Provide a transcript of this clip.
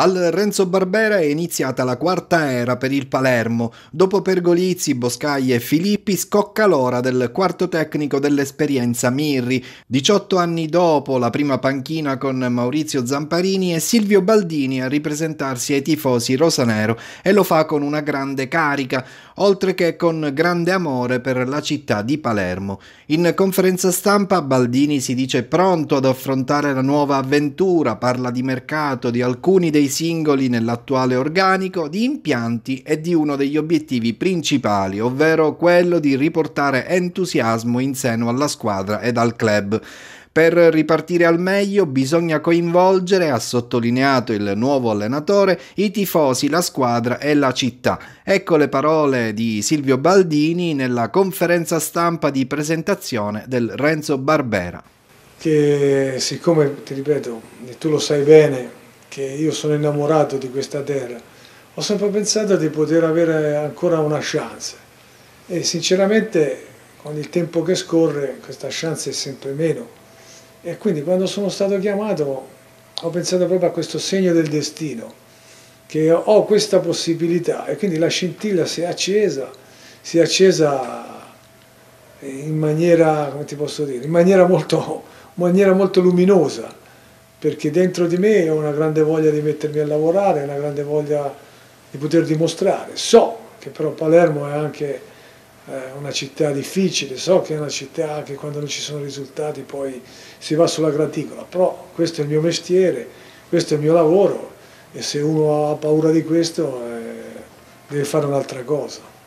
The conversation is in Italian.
Al Renzo Barbera è iniziata la quarta era per il Palermo. Dopo Pergolizzi, Boscaglia e Filippi scocca l'ora del quarto tecnico dell'esperienza Mirri. 18 anni dopo la prima panchina con Maurizio Zamparini e Silvio Baldini a ripresentarsi ai tifosi rosanero e lo fa con una grande carica, oltre che con grande amore per la città di Palermo. In conferenza stampa Baldini si dice pronto ad affrontare la nuova avventura, parla di mercato, di alcuni dei singoli nell'attuale organico, di impianti e di uno degli obiettivi principali, ovvero quello di riportare entusiasmo in seno alla squadra ed al club. Per ripartire al meglio bisogna coinvolgere, ha sottolineato il nuovo allenatore, i tifosi, la squadra e la città. Ecco le parole di Silvio Baldini nella conferenza stampa di presentazione del Renzo Barbera. Che siccome, ti ripeto, tu lo sai bene, che io sono innamorato di questa terra, ho sempre pensato di poter avere ancora una chance e sinceramente con il tempo che scorre questa chance è sempre meno e quindi quando sono stato chiamato ho pensato proprio a questo segno del destino che ho questa possibilità e quindi la scintilla si è accesa, si è accesa in maniera, come ti posso dire, in maniera molto, in maniera molto luminosa perché dentro di me ho una grande voglia di mettermi a lavorare, una grande voglia di poter dimostrare. So che però Palermo è anche eh, una città difficile, so che è una città che quando non ci sono risultati poi si va sulla graticola, però questo è il mio mestiere, questo è il mio lavoro e se uno ha paura di questo eh, deve fare un'altra cosa.